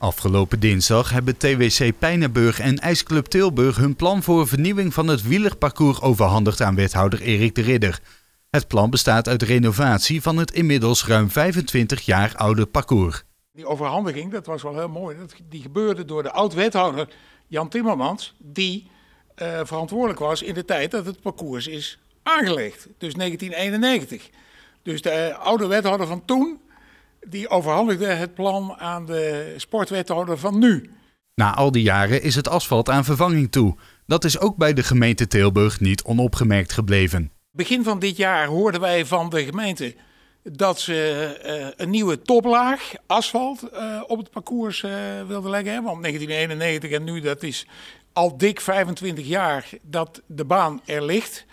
Afgelopen dinsdag hebben TWC Pijnenburg en IJsclub Tilburg hun plan voor vernieuwing van het wielerparcours overhandigd aan wethouder Erik de Ridder. Het plan bestaat uit renovatie van het inmiddels ruim 25 jaar oude parcours. Die overhandiging, dat was wel heel mooi. die gebeurde door de oud-wethouder Jan Timmermans, die eh, verantwoordelijk was in de tijd dat het parcours is aangelegd. Dus 1991. Dus de eh, oude wethouder van toen die overhandigde het plan aan de sportwethouder van nu. Na al die jaren is het asfalt aan vervanging toe. Dat is ook bij de gemeente Tilburg niet onopgemerkt gebleven. Begin van dit jaar hoorden wij van de gemeente dat ze eh, een nieuwe toplaag asfalt eh, op het parcours eh, wilden leggen. Want 1991 en nu, dat is al dik 25 jaar dat de baan er ligt.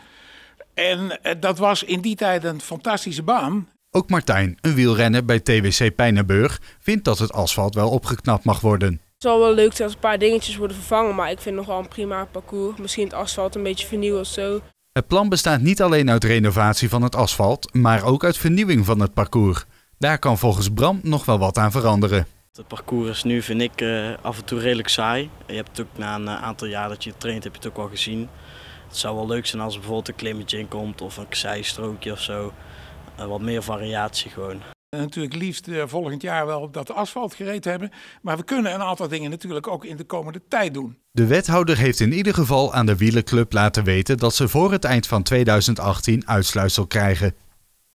En dat was in die tijd een fantastische baan. Ook Martijn, een wielrenner bij TWC Pijnenburg, vindt dat het asfalt wel opgeknapt mag worden. Het zal wel leuk zijn als een paar dingetjes worden vervangen, maar ik vind nog wel een prima parcours. Misschien het asfalt een beetje vernieuwen of zo. Het plan bestaat niet alleen uit renovatie van het asfalt, maar ook uit vernieuwing van het parcours. Daar kan volgens Bram nog wel wat aan veranderen. Het parcours is nu, vind ik, eh, af en toe redelijk saai. Je hebt het ook na een eh, aantal jaar dat je traint, heb je het ook wel gezien. Het zou wel leuk zijn als er bijvoorbeeld een klimmetje in komt of een zijstrookje of zo. En eh, wat meer variatie gewoon. En eh, natuurlijk liefst eh, volgend jaar wel dat asfalt gereed hebben. Maar we kunnen een aantal dingen natuurlijk ook in de komende tijd doen. De wethouder heeft in ieder geval aan de Wielenclub laten weten dat ze voor het eind van 2018 uitsluitsel krijgen.